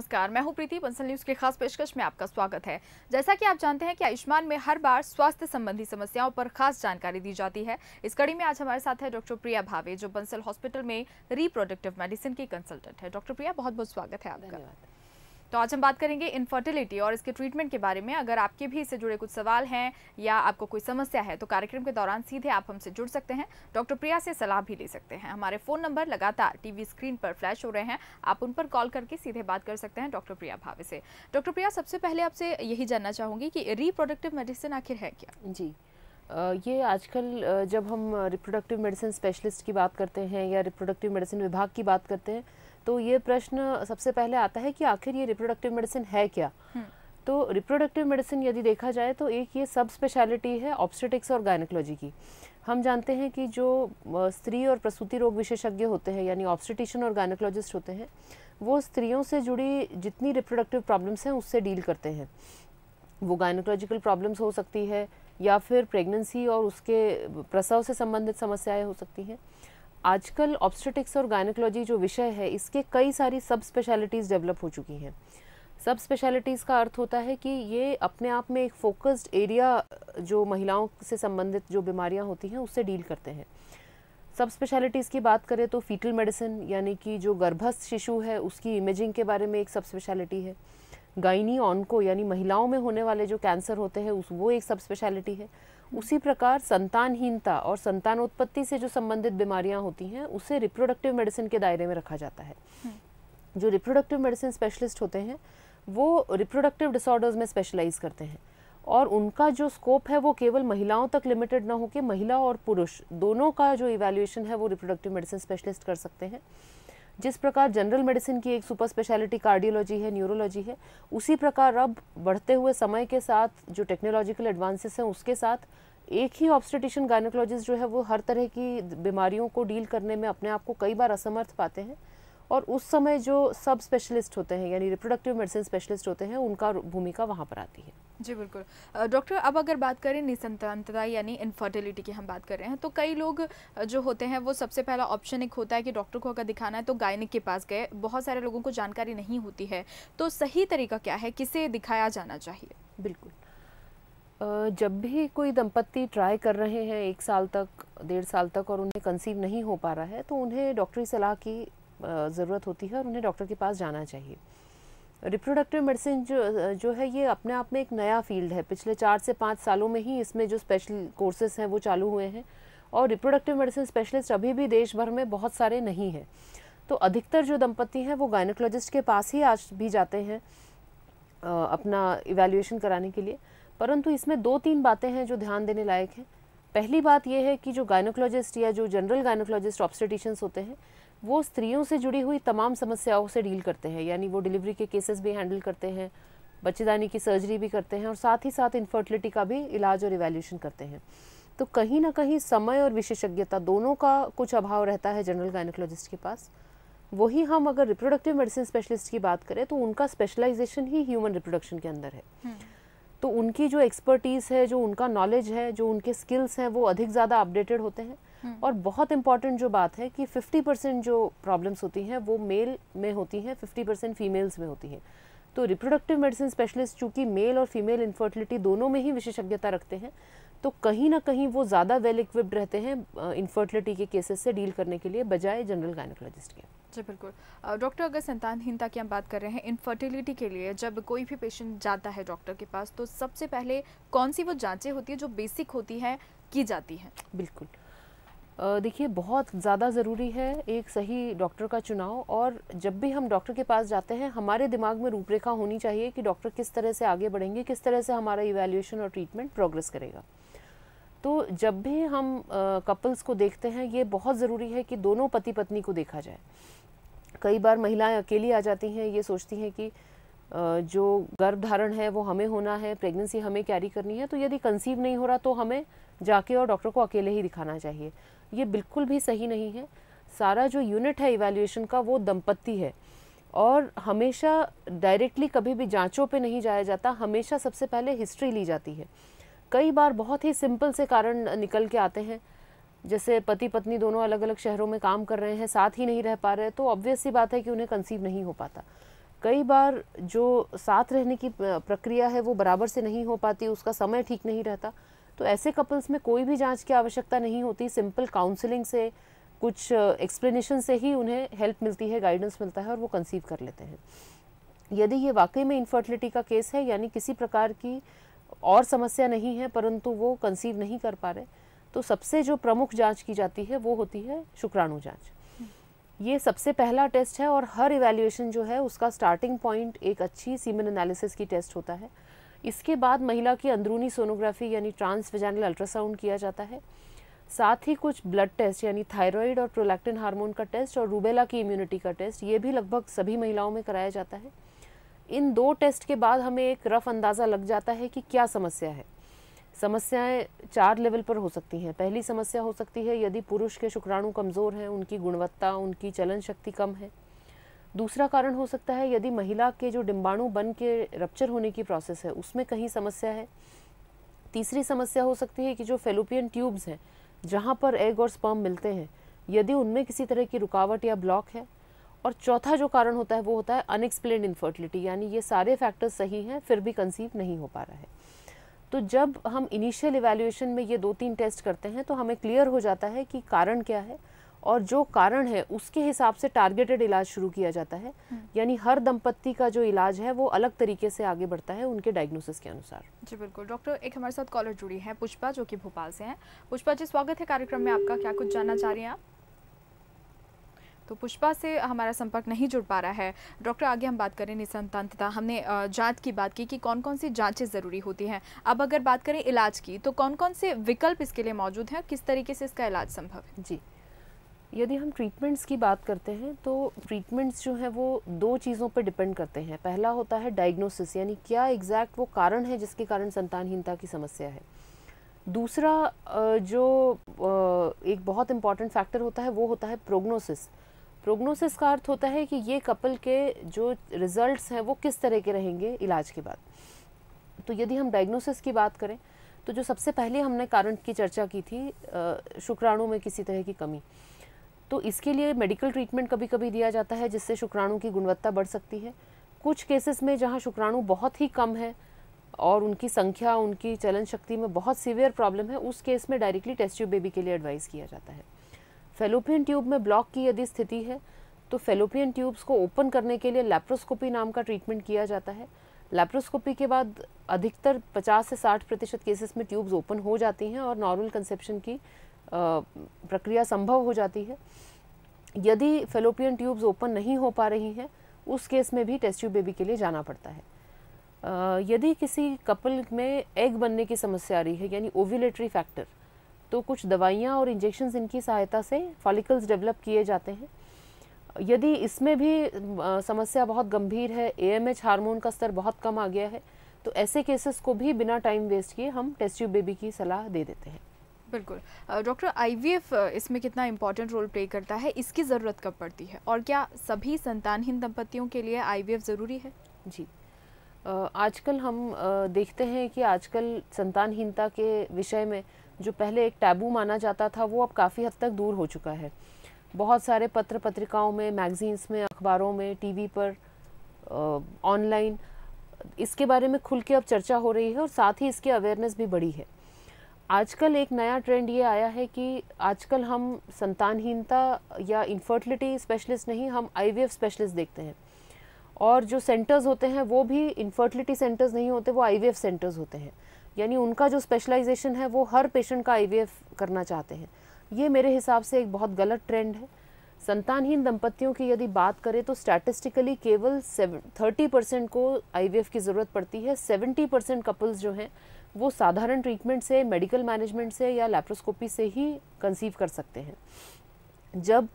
नमस्कार मैं हूं प्रीति बंसल न्यूज के खास पेशकश में आपका स्वागत है जैसा कि आप जानते हैं कि आयुष्मान में हर बार स्वास्थ्य संबंधी समस्याओं पर खास जानकारी दी जाती है इस कड़ी में आज हमारे साथ है डॉक्टर प्रिया भावे जो बंसल हॉस्पिटल में रिप्रोडक्टिव मेडिसिन की कंसल्टेंट है डॉक्टर प्रिया बहुत बहुत स्वागत है आपका तो आज हम बात करेंगे इनफर्टिलिटी और इसके ट्रीटमेंट के बारे में अगर आपके भी इससे जुड़े कुछ सवाल हैं या आपको कोई समस्या है तो कार्यक्रम के दौरान सीधे आप हमसे जुड़ सकते हैं डॉक्टर प्रिया से सलाह भी ले सकते हैं हमारे फ़ोन नंबर लगातार टीवी स्क्रीन पर फ्लैश हो रहे हैं आप उन पर कॉल करके सीधे बात कर सकते हैं डॉक्टर प्रिया भावे से डॉक्टर प्रिया सबसे पहले आपसे यही जानना चाहूँगी कि रिप्रोडक्टिव मेडिसिन आखिर है क्या जी ये आजकल जब हम रिप्रोडक्टिव मेडिसिन स्पेशलिस्ट की बात करते हैं या रिप्रोडक्टिव मेडिसिन विभाग की बात करते हैं तो ये प्रश्न सबसे पहले आता है कि आखिर ये रिप्रोडक्टिव मेडिसिन है क्या हम्म। तो रिप्रोडक्टिव मेडिसिन यदि देखा जाए तो एक ये सब स्पेशलिटी है ऑब्स्टेटिक्स और गायनिकोलॉजी की हम जानते हैं कि जो स्त्री और प्रसूति रोग विशेषज्ञ होते हैं यानी ऑब्स्टिटिशन और गायनकोलॉजिस्ट होते हैं वो स्त्रियों से जुड़ी जितनी रिप्रोडक्टिव प्रॉब्लम्स हैं उससे डील करते हैं वो गायनिकोलॉजिकल प्रॉब्लम्स हो सकती है या फिर प्रेगनेंसी और उसके प्रसव से संबंधित समस्याएं हो सकती हैं आजकल ऑब्स्टेटिक्स और गायनोकोलॉजी जो विषय है इसके कई सारी सब स्पेशलिटीज़ डेवलप हो चुकी हैं सब स्पेशलिटीज़ का अर्थ होता है कि ये अपने आप में एक फोकस्ड एरिया जो महिलाओं से संबंधित जो बीमारियां होती हैं उससे डील करते हैं सब स्पेशलिटीज़ की बात करें तो फीटल मेडिसिन यानी कि जो गर्भस्थ शिशु है उसकी इमेजिंग के बारे में एक सब स्पेशलिटी है गाइनी ऑनको यानी महिलाओं में होने वाले जो कैंसर होते हैं उस वो एक सब स्पेशलिटी है उसी प्रकार संतानहीनता और संतानोत्पत्ति से जो संबंधित बीमारियां होती हैं उसे रिप्रोडक्टिव मेडिसिन के दायरे में रखा जाता है हम्म। जो रिप्रोडक्टिव मेडिसिन स्पेशलिस्ट होते हैं वो रिप्रोडक्टिव डिसऑर्डर्स में स्पेशलाइज करते हैं और उनका जो स्कोप है वो केवल महिलाओं तक लिमिटेड ना होकर महिला और पुरुष दोनों का जो इवेल्युएशन है वो रिप्रोडक्टिव मेडिसिन स्पेशलिस्ट कर सकते हैं जिस प्रकार जनरल मेडिसिन की एक सुपर स्पेशलिटी कार्डियोलॉजी है न्यूरोलॉजी है उसी प्रकार अब बढ़ते हुए समय के साथ जो टेक्नोलॉजिकल एडवांसेस हैं उसके साथ एक ही ऑब्स्टेटिशन गायनोकोलॉजिस्ट जो है वो हर तरह की बीमारियों को डील करने में अपने आप को कई बार असमर्थ पाते हैं और उस समय जो सब स्पेशलिस्ट होते हैं यानी रिप्रोडक्टिव मेडिसिन स्पेशलिस्ट होते हैं उनका भूमिका वहाँ पर आती है जी बिल्कुल डॉक्टर अब अगर बात करें निसंतानता यानी इनफर्टिलिटी की हम बात कर रहे हैं तो कई लोग जो होते हैं वो सबसे पहला ऑप्शन एक होता है कि डॉक्टर को अगर दिखाना है तो गायनिक के पास गए बहुत सारे लोगों को जानकारी नहीं होती है तो सही तरीका क्या है किसे दिखाया जाना चाहिए बिल्कुल जब भी कोई दंपत्ति ट्राई कर रहे हैं एक साल तक डेढ़ साल तक और उन्हें कंसीव नहीं हो पा रहा है तो उन्हें डॉक्टरी सलाह की ज़रूरत होती है और उन्हें डॉक्टर के पास जाना चाहिए रिप्रोडक्टिव मेडिसिन जो जो है ये अपने आप में एक नया फील्ड है पिछले चार से पाँच सालों में ही इसमें जो स्पेशल कोर्सेज हैं वो चालू हुए हैं और रिप्रोडक्टिव मेडिसिन स्पेशलिस्ट अभी भी देश भर में बहुत सारे नहीं हैं तो अधिकतर जो दंपति हैं वो गायनोकोलॉजिस्ट के पास ही आज भी जाते हैं अपना इवेल्यूएशन कराने के लिए परंतु इसमें दो तीन बातें हैं जो ध्यान देने लायक हैं पहली बात यह है कि जो गायनोकोलॉजिस्ट या जो जनरल गायनोकोलॉजिस्ट ऑब्स्टेटिशंस होते हैं वो स्त्रियों से जुड़ी हुई तमाम समस्याओं से डील करते हैं यानी वो डिलीवरी के केसेस भी हैंडल करते हैं बच्चेदानी की सर्जरी भी करते हैं और साथ ही साथ इन्फर्टिलिटी का भी इलाज और इवेल्यूशन करते हैं तो कहीं ना कहीं समय और विशेषज्ञता दोनों का कुछ अभाव रहता है जनरल गायनोकोलॉजिस्ट के पास वही हम अगर रिप्रोडक्टिव मेडिसिन स्पेशलिस्ट की बात करें तो उनका स्पेशलाइजेशन ही ह्यूमन रिप्रोडक्शन के अंदर है हम्म। तो उनकी जो एक्सपर्टीज़ है जो उनका नॉलेज है जो उनके स्किल्स हैं वो अधिक ज़्यादा अपडेटेड होते हैं हम्म। और बहुत इंपॉर्टेंट जो बात है कि 50 परसेंट जो प्रॉब्लम्स होती हैं वो मेल में होती हैं 50 परसेंट फीमेल्स में होती हैं तो रिप्रोडक्टिव मेडिसिन स्पेशलिस्ट चूंकि मेल और फीमेल इन्फर्टिलिटी दोनों में ही विशेषज्ञता रखते हैं तो कहीं ना कहीं वो ज़्यादा वेल इक्विप्ड रहते हैं इनफर्टिलिटी के केसेस से डील करने के लिए बजाय जनरल गायनोकोलॉजिस्ट के जी बिल्कुल डॉक्टर अगर संतानहीनता की हम बात कर रहे हैं इनफर्टिलिटी के लिए जब कोई भी पेशेंट जाता है डॉक्टर के पास तो सबसे पहले कौन सी वो जांचें होती है जो बेसिक होती हैं की जाती हैं बिल्कुल देखिए बहुत ज़्यादा ज़रूरी है एक सही डॉक्टर का चुनाव और जब भी हम डॉक्टर के पास जाते हैं हमारे दिमाग में रूपरेखा होनी चाहिए कि डॉक्टर किस तरह से आगे बढ़ेंगे किस तरह से हमारा इवेल्यूशन और ट्रीटमेंट प्रोग्रेस करेगा तो जब भी हम कपल्स को देखते हैं ये बहुत ज़रूरी है कि दोनों पति पत्नी को देखा जाए कई बार महिलाएं अकेली आ जाती हैं ये सोचती हैं कि जो गर्भधारण है वो हमें होना है प्रेगनेंसी हमें कैरी करनी है तो यदि कंसीव नहीं हो रहा तो हमें जाके और डॉक्टर को अकेले ही दिखाना चाहिए ये बिल्कुल भी सही नहीं है सारा जो यूनिट है इवेल्यूएशन का वो दंपत्ति है और हमेशा डायरेक्टली कभी भी जांचों पे नहीं जाया जाता हमेशा सबसे पहले हिस्ट्री ली जाती है कई बार बहुत ही सिंपल से कारण निकल के आते हैं जैसे पति पत्नी दोनों अलग अलग शहरों में काम कर रहे हैं साथ ही नहीं रह पा रहे तो ऑब्वियस सी बात है कि उन्हें कंसीव नहीं हो पाता कई बार जो साथ रहने की प्रक्रिया है वो बराबर से नहीं हो पाती उसका समय ठीक नहीं रहता तो ऐसे कपल्स में कोई भी जांच की आवश्यकता नहीं होती सिंपल काउंसलिंग से कुछ एक्सप्लेनेशन से ही उन्हें हेल्प मिलती है गाइडेंस मिलता है और वो कंसीव कर लेते हैं यदि ये वाकई में इनफर्टिलिटी का केस है यानी किसी प्रकार की और समस्या नहीं है परंतु वो कंसीव नहीं कर पा रहे तो सबसे जो प्रमुख जांच की जाती है वो होती है शुक्राणु जांच ये सबसे पहला टेस्ट है और हर इवेल्युएशन जो है उसका स्टार्टिंग पॉइंट एक अच्छी सीमन एनालिसिस की टेस्ट होता है इसके बाद महिला की अंदरूनी सोनोग्राफी यानी ट्रांस वेजाइनल अल्ट्रासाउंड किया जाता है साथ ही कुछ ब्लड टेस्ट यानी थायराइड और प्रोलैक्टिन हार्मोन का टेस्ट और रूबेला की इम्यूनिटी का टेस्ट ये भी लगभग सभी महिलाओं में कराया जाता है इन दो टेस्ट के बाद हमें एक रफ अंदाज़ा लग जाता है कि क्या समस्या है समस्याएं चार लेवल पर हो सकती हैं पहली समस्या हो सकती है यदि पुरुष के शुक्राणु कमज़ोर हैं उनकी गुणवत्ता उनकी चलन शक्ति कम है दूसरा कारण हो सकता है यदि महिला के जो डिम्बाणु बन के रप्चर होने की प्रोसेस है उसमें कहीं समस्या है तीसरी समस्या हो सकती है कि जो फेलोपियन ट्यूब्स हैं जहाँ पर एग और स्पर्म मिलते हैं यदि उनमें किसी तरह की रुकावट या ब्लॉक है और चौथा जो कारण होता है वो होता है अनएक्सप्लेन इनफर्टिलिटी यानी ये सारे फैक्टर्स सही हैं फिर भी कंसीव नहीं हो पा रहा है तो जब हम इनिशियल इवेल्यूएशन में ये दो तीन टेस्ट करते हैं तो हमें क्लियर हो जाता है कि कारण क्या है और जो कारण है उसके हिसाब से टारगेटेड इलाज शुरू किया जाता है हम्म। यानी हर दंपत्ति का जो इलाज है वो अलग तरीके से आगे बढ़ता है उनके डायग्नोसिस के अनुसार जी बिल्कुल डॉक्टर एक हमारे साथ कॉलर जुड़ी है पुष्पा जो कि भोपाल से हैं पुष्पा जी स्वागत है कार्यक्रम में आपका क्या कुछ जानना चाह रही हैं आप तो पुष्पा से हमारा संपर्क नहीं जुड़ पा रहा है डॉक्टर आगे हम बात करें निसंतानता हमने जाँच की बात की कि कौन कौन सी जाँचें ज़रूरी होती हैं अब अगर बात करें इलाज की तो कौन कौन से विकल्प इसके लिए मौजूद हैं किस तरीके से इसका इलाज संभव है जी यदि हम ट्रीटमेंट्स की बात करते हैं तो ट्रीटमेंट्स जो हैं वो दो चीज़ों पर डिपेंड करते हैं पहला होता है डायग्नोसिस यानी क्या एग्जैक्ट वो कारण है जिसके कारण संतानहीनता की समस्या है दूसरा जो एक बहुत इम्पॉर्टेंट फैक्टर होता है वो होता है प्रोग्नोसिस प्रोग्नोसिस का अर्थ होता है कि ये कपल के जो रिजल्ट्स हैं वो किस तरह के रहेंगे इलाज के बाद तो यदि हम डायग्नोसिस की बात करें तो जो सबसे पहले हमने कारण की चर्चा की थी शुक्राणु में किसी तरह की कमी तो इसके लिए मेडिकल ट्रीटमेंट कभी कभी दिया जाता है जिससे शुक्राणु की गुणवत्ता बढ़ सकती है कुछ केसेस में जहाँ शुक्राणु बहुत ही कम है और उनकी संख्या उनकी चलन शक्ति में बहुत सीवियर प्रॉब्लम है उस केस में डायरेक्टली टेस्ट बेबी के लिए एडवाइस किया जाता है फेलोपियन ट्यूब में ब्लॉक की यदि स्थिति है तो फेलोपियन ट्यूब्स को ओपन करने के लिए लैप्रोस्कोपी नाम का ट्रीटमेंट किया जाता है लेप्रोस्कोपी के बाद अधिकतर 50 से 60 प्रतिशत केसेस में ट्यूब्स ओपन हो जाती हैं और नॉर्मल कंसेप्शन की प्रक्रिया संभव हो जाती है यदि फेलोपियन ट्यूब्स ओपन नहीं हो पा रही हैं उस केस में भी टेस्ट ट्यूब बेबी के लिए जाना पड़ता है यदि किसी कपल में एग बनने की समस्या आ रही है यानी ओव्यूलेटरी फैक्टर तो कुछ दवाइयाँ और इंजेक्शन इनकी सहायता से फॉलिकल्स डेवलप किए जाते हैं यदि इसमें भी समस्या बहुत गंभीर है एएमएच हार्मोन का स्तर बहुत कम आ गया है तो ऐसे केसेस को भी बिना टाइम वेस्ट किए हम टेस्ट्यूब बेबी की सलाह दे देते हैं बिल्कुल डॉक्टर आईवीएफ इसमें कितना इम्पोर्टेंट रोल प्ले करता है इसकी ज़रूरत कब पड़ती है और क्या सभी संतानहीन दंपतियों के लिए आईवीएफ ज़रूरी है जी आजकल हम देखते हैं कि आजकल संतानहीनता के विषय में जो पहले एक टैबू माना जाता था वो अब काफ़ी हद तक दूर हो चुका है बहुत सारे पत्र पत्रिकाओं में मैगज़ीन्स में अखबारों में टीवी पर ऑनलाइन इसके बारे में खुल के अब चर्चा हो रही है और साथ ही इसकी अवेयरनेस भी बढ़ी है आजकल एक नया ट्रेंड ये आया है कि आजकल हम संतानहीनता या इन्फर्टिलिटी स्पेशलिस्ट नहीं हम आईवीएफ स्पेशलिस्ट देखते हैं और जो सेंटर्स होते हैं वो भी इन्फर्टिलिटी सेंटर्स नहीं होते वो आईवीएफ सेंटर्स होते हैं यानी उनका जो स्पेशलाइजेशन है वो हर पेशेंट का आई करना चाहते हैं ये मेरे हिसाब से एक बहुत गलत ट्रेंड है संतानहीन दंपतियों की यदि बात करें तो स्टैटिस्टिकली केवल थर्टी परसेंट को आई की ज़रूरत पड़ती है सेवेंटी परसेंट कपल्स जो हैं वो साधारण ट्रीटमेंट से मेडिकल मैनेजमेंट से या लेप्रोस्कोपी से ही कंसीव कर सकते हैं जब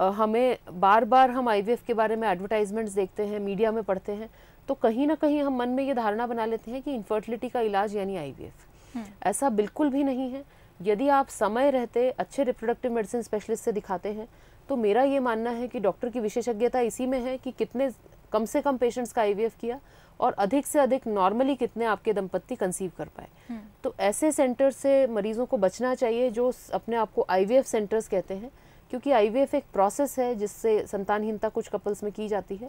हमें बार बार हम आई के बारे में एडवर्टाइजमेंट्स देखते हैं मीडिया में पढ़ते हैं तो कहीं ना कहीं हम मन में ये धारणा बना लेते हैं कि इन्फर्टिलिटी का इलाज यानी आई हम्म। ऐसा बिल्कुल भी नहीं है यदि आप समय रहते अच्छे रिप्रोडक्टिव मेडिसिन स्पेशलिस्ट से दिखाते हैं तो मेरा ये मानना है कि डॉक्टर की विशेषज्ञता इसी में है कि कितने कम से कम पेशेंट्स का आई किया और अधिक से अधिक नॉर्मली कितने आपके दंपत्ति कंसीव कर पाए हम्म। तो ऐसे सेंटर से मरीजों को बचना चाहिए जो अपने आप को आई सेंटर्स कहते हैं क्योंकि आईवीएफ एक प्रोसेस है जिससे संतानहीनता कुछ कपल्स में की जाती है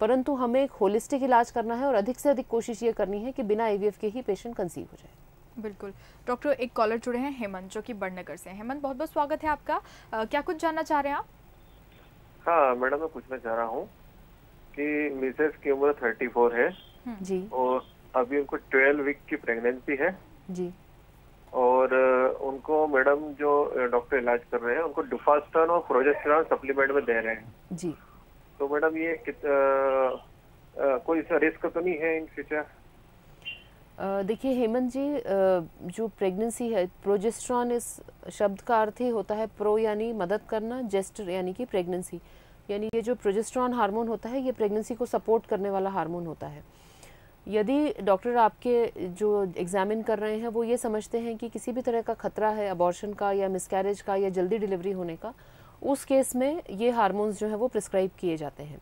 परंतु हमें एक होलिस्टिक इलाज करना है और अधिक से अधिक कोशिश ये करनी है कि बिना आईवीएफ के ही पेशेंट कंसीव हो जाए बिल्कुल डॉक्टर एक कॉलर जुड़े हैं हेमंत जो कि बड़नगर से हेमंत बहुत बहुत स्वागत है आपका आ, क्या कुछ जानना चाह रहे हैं आप हाँ मैडम मैं पूछना चाह रहा हूँ कि मिसेस की उम्र थर्टी फोर है हम्म। जी और अभी उनको ट्वेल्व वीक की प्रेगनेंसी है जी और उनको मैडम जो डॉक्टर इलाज कर रहे हैं उनको डुफास्टन और प्रोजेस्ट्रॉन सप्लीमेंट में दे रहे हैं जी तो मैडम ये कित, आ, आ, कोई सा रिस्क तो नहीं है इन फ्यूचर देखिए हेमंत जी आ, जो प्रेगनेंसी है प्रोजेस्ट्रॉन इस शब्द का अर्थ ही होता है प्रो यानी मदद करना जेस्टर यानी कि प्रेगनेंसी यानी ये जो प्रोजेस्ट्रॉन हार्मोन होता है ये प्रेगनेंसी को सपोर्ट करने वाला हार्मोन होता है यदि डॉक्टर आपके जो एग्ज़ामिन कर रहे हैं वो ये समझते हैं कि किसी भी तरह का ख़तरा है अबॉर्शन का या मिसकैरेज का या जल्दी डिलीवरी होने का उस केस में ये हार्मोन्स जो है वो प्रिस्क्राइब किए जाते हैं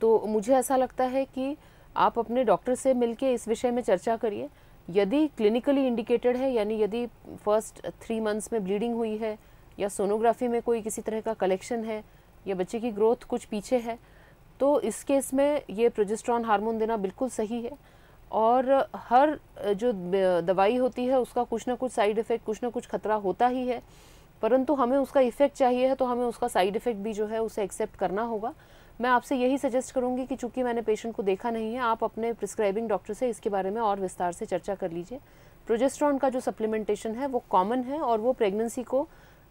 तो मुझे ऐसा लगता है कि आप अपने डॉक्टर से मिलके इस विषय में चर्चा करिए यदि क्लिनिकली इंडिकेटेड है यानी यदि फर्स्ट थ्री मंथ्स में ब्लीडिंग हुई है या सोनोग्राफी में कोई किसी तरह का कलेक्शन है या बच्चे की ग्रोथ कुछ पीछे है तो इस केस में ये प्रोजेस्ट्रॉन हार्मोन देना बिल्कुल सही है और हर जो दवाई होती है उसका कुछ ना कुछ साइड इफ़ेक्ट कुछ ना कुछ खतरा होता ही है परंतु हमें उसका इफ़ेक्ट चाहिए है तो हमें उसका साइड इफ़ेक्ट भी जो है उसे एक्सेप्ट करना होगा मैं आपसे यही सजेस्ट करूंगी कि चूंकि मैंने पेशेंट को देखा नहीं है आप अपने प्रिस्क्राइबिंग डॉक्टर से इसके बारे में और विस्तार से चर्चा कर लीजिए प्रोजेस्ट्रॉन का जो सप्लीमेंटेशन है वो कॉमन है और वो प्रेगनेंसी को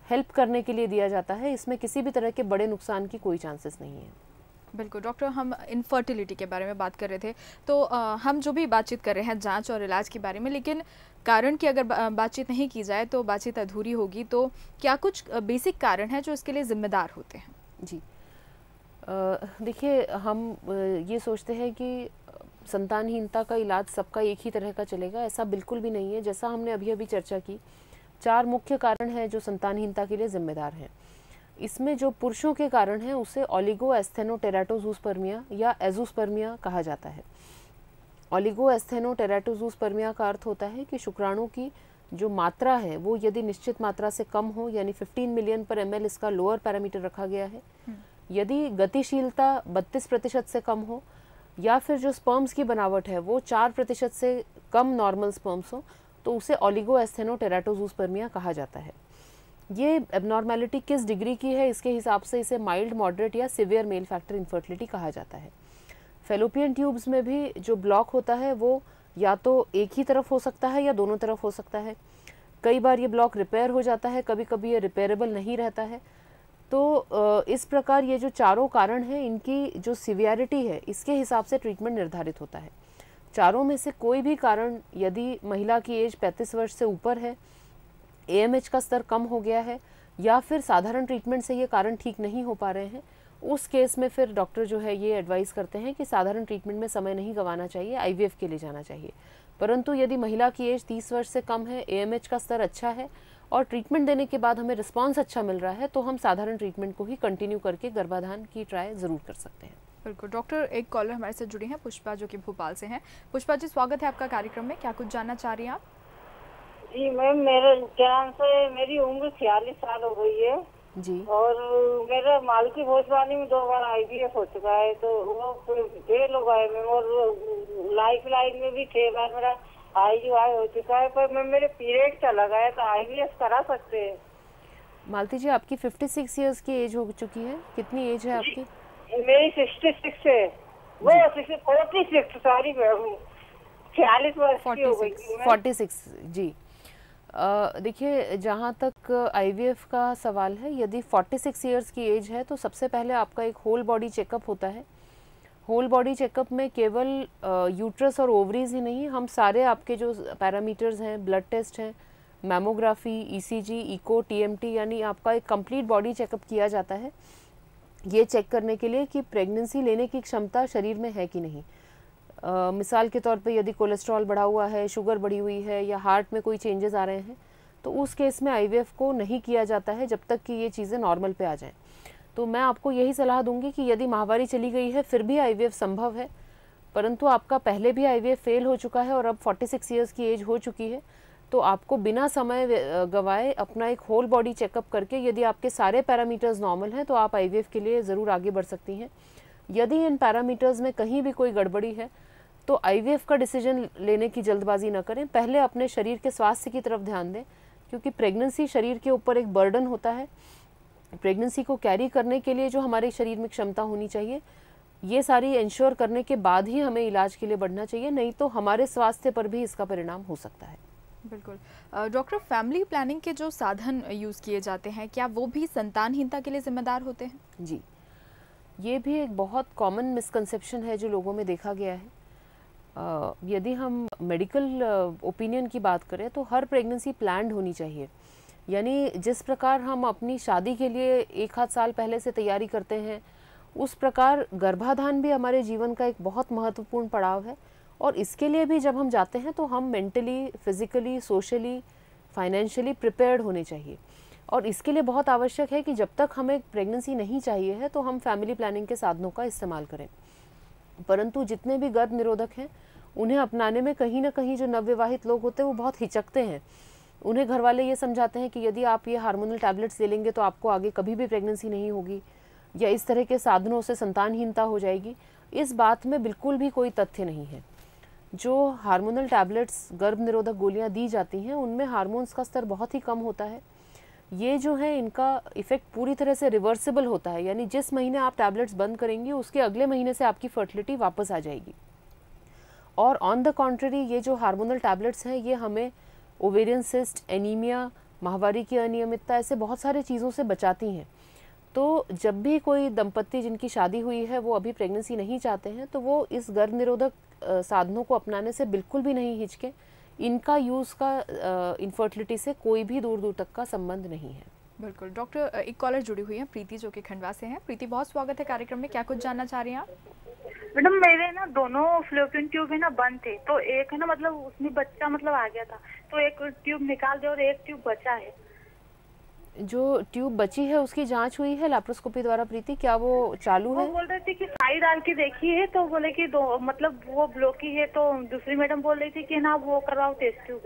हेल्प करने के लिए दिया जाता है इसमें किसी भी तरह के बड़े नुकसान की कोई चांसेस नहीं है बिल्कुल डॉक्टर हम इनफर्टिलिटी के बारे में बात कर रहे थे तो आ, हम जो भी बातचीत कर रहे हैं जांच और इलाज के बारे में लेकिन कारण की अगर बातचीत नहीं की जाए तो बातचीत अधूरी होगी तो क्या कुछ बेसिक कारण है जो इसके लिए ज़िम्मेदार होते हैं जी देखिए हम ये सोचते हैं कि संतानहीनता का इलाज सबका एक ही तरह का चलेगा ऐसा बिल्कुल भी नहीं है जैसा हमने अभी अभी चर्चा की चार मुख्य कारण हैं जो संतानहीनता के लिए ज़िम्मेदार हैं इसमें जो पुरुषों के कारण है उसे ओलिगो टेराटोजूसपर्मिया या एजूसपर्मिया कहा जाता है ओलिगो टेराटोजूसपर्मिया का अर्थ होता है कि शुक्राणु की जो मात्रा है वो यदि निश्चित मात्रा से कम हो यानी 15 मिलियन पर एम इसका लोअर पैरामीटर रखा गया है हम्म। यदि गतिशीलता 32 प्रतिशत से कम हो या फिर जो स्पर्म्स की बनावट है वो चार प्रतिशत से कम नॉर्मल स्पर्म्स हो तो उसे ओलिगो टेराटोजूसपर्मिया कहा जाता है ये एबनॉर्मेलिटी किस डिग्री की है इसके हिसाब से इसे माइल्ड मॉडरेट या सिवियर मेल फैक्टर इन्फर्टिलिटी कहा जाता है फेलोपियन ट्यूब्स में भी जो ब्लॉक होता है वो या तो एक ही तरफ हो सकता है या दोनों तरफ हो सकता है कई बार ये ब्लॉक रिपेयर हो जाता है कभी कभी ये रिपेयरेबल नहीं रहता है तो इस प्रकार ये जो चारों कारण हैं इनकी जो सिवियरिटी है इसके हिसाब से ट्रीटमेंट निर्धारित होता है चारों में से कोई भी कारण यदि महिला की एज 35 वर्ष से ऊपर है ए का स्तर कम हो गया है या फिर साधारण ट्रीटमेंट से ये कारण ठीक नहीं हो पा रहे हैं उस केस में फिर डॉक्टर जो है ये एडवाइस करते हैं कि साधारण ट्रीटमेंट में समय नहीं गंवाना चाहिए आई के लिए जाना चाहिए परंतु यदि महिला की एज 30 वर्ष से कम है ए का स्तर अच्छा है और ट्रीटमेंट देने के बाद हमें रिस्पॉन्स अच्छा मिल रहा है तो हम साधारण ट्रीटमेंट को ही कंटिन्यू करके गर्भाधान की ट्राई ज़रूर कर सकते हैं बिल्कुल डॉक्टर एक कॉलर हमारे साथ जुड़ी हैं पुष्पा जो कि भोपाल से हैं पुष्पा जी स्वागत है आपका कार्यक्रम में क्या कुछ जानना चाह रही हैं आप जी मैम मेरा क्या नाम से मेरी उम्र छियालीस साल हो गई है जी और मेरा मालकी भोजवानी में दो बार आई बी हो चुका है तो वो फेल लोग आए मैम और लाइफ लाइन में भी छह बार मेरा आई यू आई हो चुका है पर मैम मेरे पीरियड चला गया तो आई बी करा सकते हैं मालती जी आपकी 56 सिक्स ईयर्स की एज हो चुकी है कितनी एज है आपकी मेरी सिक्सटी सिक्स है वो फोर्टी सिक्स सॉरी मैम छियालीस वर्ष फोर्टी सिक्स जी देखिए जहाँ तक आईवीएफ का सवाल है यदि 46 ईयर्स की एज है तो सबसे पहले आपका एक होल बॉडी चेकअप होता है होल बॉडी चेकअप में केवल यूट्रस और ओवरीज ही नहीं हम सारे आपके जो पैरामीटर्स हैं ब्लड टेस्ट हैं मैमोग्राफी ईसीजी, इको टीएमटी यानी आपका एक कंप्लीट बॉडी चेकअप किया जाता है ये चेक करने के लिए कि प्रेगनेंसी लेने की क्षमता शरीर में है कि नहीं आ, मिसाल के तौर पे यदि कोलेस्ट्रॉल बढ़ा हुआ है शुगर बढ़ी हुई है या हार्ट में कोई चेंजेस आ रहे हैं तो उस केस में आई को नहीं किया जाता है जब तक कि ये चीज़ें नॉर्मल पे आ जाएं तो मैं आपको यही सलाह दूंगी कि यदि माहवारी चली गई है फिर भी आई संभव है परंतु आपका पहले भी आई फेल हो चुका है और अब फोर्टी सिक्स की एज हो चुकी है तो आपको बिना समय गवाए अपना एक होल बॉडी चेकअप करके यदि आपके सारे पैरामीटर्स नॉर्मल हैं तो आप आई के लिए ज़रूर आगे बढ़ सकती हैं यदि इन पैरामीटर्स में कहीं भी कोई गड़बड़ी है तो आई का डिसीजन लेने की जल्दबाजी ना करें पहले अपने शरीर के स्वास्थ्य की तरफ ध्यान दें क्योंकि प्रेगनेंसी शरीर के ऊपर एक बर्डन होता है प्रेगनेंसी को कैरी करने के लिए जो हमारे शरीर में क्षमता होनी चाहिए ये सारी इंश्योर करने के बाद ही हमें इलाज के लिए बढ़ना चाहिए नहीं तो हमारे स्वास्थ्य पर भी इसका परिणाम हो सकता है बिल्कुल डॉक्टर फैमिली प्लानिंग के जो साधन यूज़ किए जाते हैं क्या वो भी संतानहीनता के लिए जिम्मेदार होते हैं जी ये भी एक बहुत कॉमन मिसकंसेप्शन है जो लोगों में देखा गया है यदि हम मेडिकल ओपिनियन की बात करें तो हर प्रेगनेंसी प्लान्ड होनी चाहिए यानी जिस प्रकार हम अपनी शादी के लिए एक आध साल पहले से तैयारी करते हैं उस प्रकार गर्भाधान भी हमारे जीवन का एक बहुत महत्वपूर्ण पड़ाव है और इसके लिए भी जब हम जाते हैं तो हम mentally physically socially financially prepared होने चाहिए और इसके लिए बहुत आवश्यक है कि जब तक हमें प्रेगनेंसी नहीं चाहिए है तो हम फैमिली प्लानिंग के साधनों का इस्तेमाल करें परंतु जितने भी गर्भ निरोधक हैं उन्हें अपनाने में कहीं ना कहीं जो नवविवाहित लोग होते हैं वो बहुत हिचकते हैं उन्हें घर वाले ये समझाते हैं कि यदि आप ये हार्मोनल टैबलेट्स ले लेंगे तो आपको आगे कभी भी प्रेगनेंसी नहीं होगी या इस तरह के साधनों से संतानहीनता हो जाएगी इस बात में बिल्कुल भी कोई तथ्य नहीं है जो हार्मोनल टैबलेट्स गर्भ निरोधक गोलियां दी जाती हैं उनमें हार्मोन्स का स्तर बहुत ही कम होता है ये जो है इनका इफ़ेक्ट पूरी तरह से रिवर्सिबल होता है यानी जिस महीने आप टैबलेट्स बंद करेंगी उसके अगले महीने से आपकी फर्टिलिटी वापस आ जाएगी और ऑन द कॉन्ट्ररी ये जो हार्मोनल टैबलेट्स हैं ये हमें ओवेरियन सिस्ट एनीमिया माहवारी की अनियमितता ऐसे बहुत सारे चीज़ों से बचाती हैं तो जब भी कोई दंपत्ति जिनकी शादी हुई है वो अभी प्रेगनेंसी नहीं चाहते हैं तो वो इस गर्भ निरोधक साधनों को अपनाने से बिल्कुल भी नहीं हिचके इनका यूज़ का इनफर्टिलिटी से कोई भी दूर दूर तक का संबंध नहीं है बिल्कुल डॉक्टर एक कॉलर जुड़ी हुई हैं प्रीति जो कि खंडवा से हैं प्रीति बहुत स्वागत है कार्यक्रम में क्या कुछ जानना चाह रही हैं आप मैडम मेरे ना दोनों फ्लोकिन ट्यूब है ना बंद थे तो एक है ना मतलब उसमें बच्चा मतलब आ गया था तो एक ट्यूब निकाल दिया और एक ट्यूब बचा है जो ट्यूब बची है उसकी जांच हुई है लैप्रोस्कोपी द्वारा प्रीति क्या वो चालू वो है बोल रहे थे कि साई डाल के देखी है तो बोले कि दो मतलब वो ब्लॉकी है तो दूसरी मैडम बोल रही थी कि ना वो करवाओ टेस्ट ट्यूब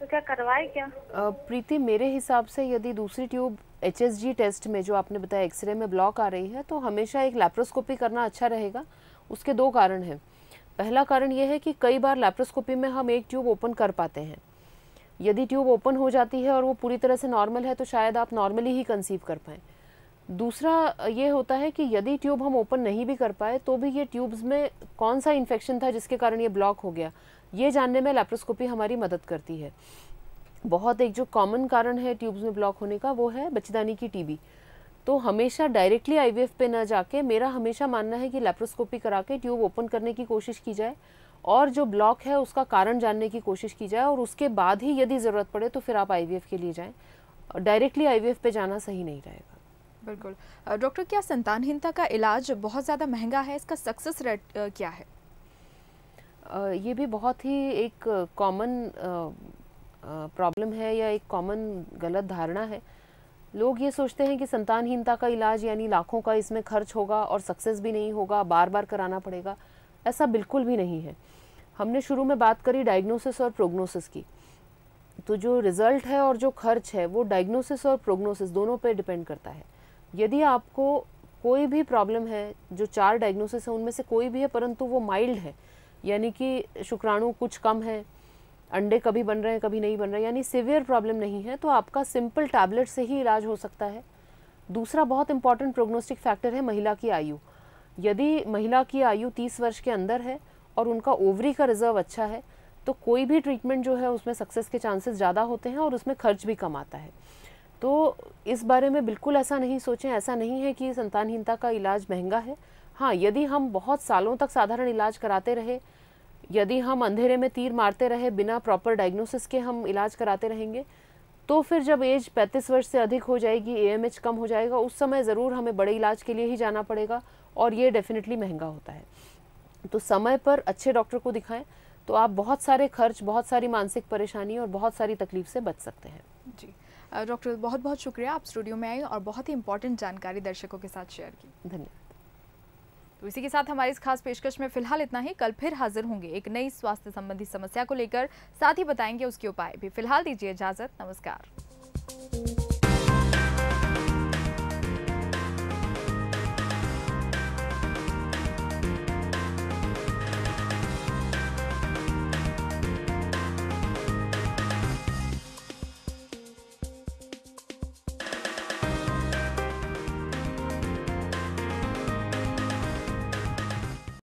तो क्या करवाए क्या प्रीति मेरे हिसाब से यदि दूसरी ट्यूब एच टेस्ट में जो आपने बताया एक्सरे में ब्लॉक आ रही है तो हमेशा एक लैप्रोस्कोपी करना अच्छा रहेगा उसके दो कारण हैं पहला कारण यह है कि कई बार लैप्रोस्कोपी में हम एक ट्यूब ओपन कर पाते हैं यदि ट्यूब ओपन हो जाती है और वो पूरी तरह से नॉर्मल है तो शायद आप नॉर्मली ही कंसीव कर पाएँ दूसरा ये होता है कि यदि ट्यूब हम ओपन नहीं भी कर पाए तो भी ये ट्यूब्स में कौन सा इन्फेक्शन था जिसके कारण ये ब्लॉक हो गया ये जानने में लैप्रोस्कोपी हमारी मदद करती है बहुत एक जो कॉमन कारण है ट्यूब्स में ब्लॉक होने का वो है बच्चेदानी की टीबी तो हमेशा डायरेक्टली आईवीएफ पे ना जाके मेरा हमेशा मानना है कि लेप्रोस्कोपी करा के ट्यूब ओपन करने की कोशिश की जाए और जो ब्लॉक है उसका कारण जानने की कोशिश की जाए और उसके बाद ही यदि ज़रूरत पड़े तो फिर आप आई के लिए जाएँ डायरेक्टली आई पे जाना सही नहीं रहेगा बिल्कुल डॉक्टर क्या संतानहीनता का इलाज बहुत ज़्यादा महंगा है इसका सक्सेस रेट क्या है ये भी बहुत ही एक कॉमन प्रॉब्लम है या एक कॉमन गलत धारणा है लोग ये सोचते हैं कि संतानहीनता का इलाज यानी लाखों का इसमें खर्च होगा और सक्सेस भी नहीं होगा बार बार कराना पड़ेगा ऐसा बिल्कुल भी नहीं है हमने शुरू में बात करी डायग्नोसिस और प्रोग्नोसिस की तो जो रिज़ल्ट है और जो खर्च है वो डायग्नोसिस और प्रोग्नोसिस दोनों पर डिपेंड करता है यदि आपको कोई भी प्रॉब्लम है जो चार डायग्नोसिस है उनमें से कोई भी है परंतु वो माइल्ड है यानी कि शुक्राणु कुछ कम है अंडे कभी बन रहे हैं कभी नहीं बन रहे यानी सिवियर प्रॉब्लम नहीं है तो आपका सिंपल टैबलेट से ही इलाज हो सकता है दूसरा बहुत इंपॉर्टेंट प्रोग्नोस्टिक फैक्टर है महिला की आयु यदि महिला की आयु 30 वर्ष के अंदर है और उनका ओवरी का रिजर्व अच्छा है तो कोई भी ट्रीटमेंट जो है उसमें सक्सेस के चांसेस ज़्यादा होते हैं और उसमें खर्च भी कम आता है तो इस बारे में बिल्कुल ऐसा नहीं सोचें ऐसा नहीं है कि संतानहीनता का इलाज महंगा है हाँ यदि हम बहुत सालों तक साधारण इलाज कराते रहे यदि हम अंधेरे में तीर मारते रहे बिना प्रॉपर डायग्नोसिस के हम इलाज कराते रहेंगे तो फिर जब एज 35 वर्ष से अधिक हो जाएगी एएमएच कम हो जाएगा उस समय ज़रूर हमें बड़े इलाज के लिए ही जाना पड़ेगा और ये डेफिनेटली महंगा होता है तो समय पर अच्छे डॉक्टर को दिखाएं तो आप बहुत सारे खर्च बहुत सारी मानसिक परेशानी और बहुत सारी तकलीफ से बच सकते हैं जी डॉक्टर बहुत बहुत शुक्रिया आप स्टूडियो में आए और बहुत ही इंपॉर्टेंट जानकारी दर्शकों के साथ शेयर की धन्यवाद तो इसी के साथ हमारी इस खास पेशकश में फिलहाल इतना ही कल फिर हाजिर होंगे एक नई स्वास्थ्य संबंधी समस्या को लेकर साथ ही बताएंगे उसके उपाय भी फिलहाल दीजिए इजाजत नमस्कार